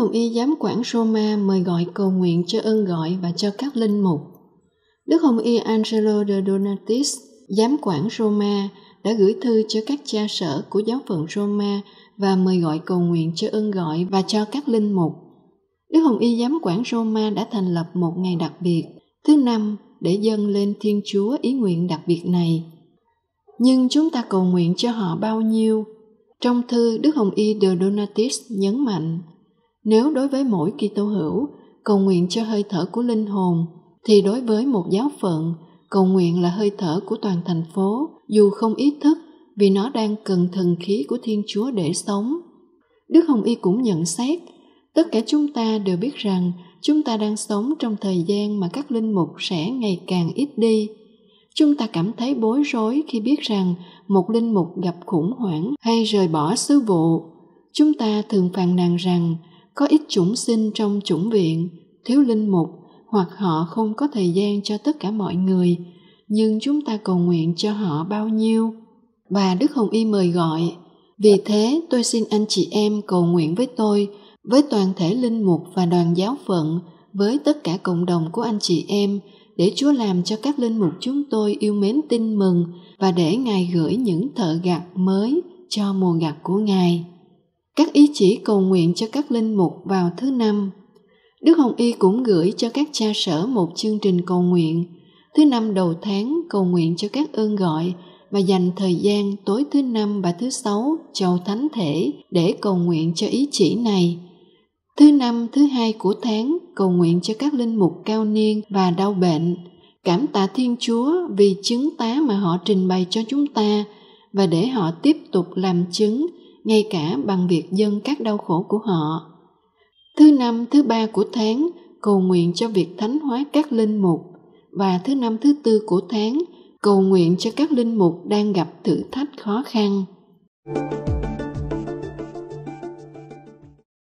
Hồng Y giám quản Roma mời gọi cầu nguyện cho ơn gọi và cho các linh mục. Đức Hồng Y Angelo de Donatis, giám quản Roma, đã gửi thư cho các cha sở của giáo phận Roma và mời gọi cầu nguyện cho ơn gọi và cho các linh mục. Đức Hồng Y giám quản Roma đã thành lập một ngày đặc biệt, thứ năm để dâng lên Thiên Chúa ý nguyện đặc biệt này. Nhưng chúng ta cầu nguyện cho họ bao nhiêu? Trong thư, Đức Hồng Y de Donatis nhấn mạnh nếu đối với mỗi tô hữu, cầu nguyện cho hơi thở của linh hồn, thì đối với một giáo phận, cầu nguyện là hơi thở của toàn thành phố, dù không ý thức vì nó đang cần thần khí của Thiên Chúa để sống. Đức Hồng Y cũng nhận xét, tất cả chúng ta đều biết rằng chúng ta đang sống trong thời gian mà các linh mục sẽ ngày càng ít đi. Chúng ta cảm thấy bối rối khi biết rằng một linh mục gặp khủng hoảng hay rời bỏ sứ vụ. Chúng ta thường phàn nàn rằng có ít chủng sinh trong chủng viện, thiếu linh mục hoặc họ không có thời gian cho tất cả mọi người, nhưng chúng ta cầu nguyện cho họ bao nhiêu. Và Đức Hồng Y mời gọi, vì thế tôi xin anh chị em cầu nguyện với tôi, với toàn thể linh mục và đoàn giáo phận, với tất cả cộng đồng của anh chị em, để Chúa làm cho các linh mục chúng tôi yêu mến tin mừng và để Ngài gửi những thợ gặt mới cho mùa gặt của Ngài các ý chỉ cầu nguyện cho các linh mục vào thứ năm. Đức Hồng Y cũng gửi cho các cha sở một chương trình cầu nguyện, thứ năm đầu tháng cầu nguyện cho các ơn gọi và dành thời gian tối thứ năm và thứ sáu chầu thánh thể để cầu nguyện cho ý chỉ này. Thứ năm, thứ hai của tháng cầu nguyện cho các linh mục cao niên và đau bệnh, cảm tạ Thiên Chúa vì chứng tá mà họ trình bày cho chúng ta và để họ tiếp tục làm chứng ngay cả bằng việc dâng các đau khổ của họ. Thứ năm, thứ ba của tháng cầu nguyện cho việc thánh hóa các linh mục và thứ năm, thứ tư của tháng cầu nguyện cho các linh mục đang gặp thử thách khó khăn. Thank you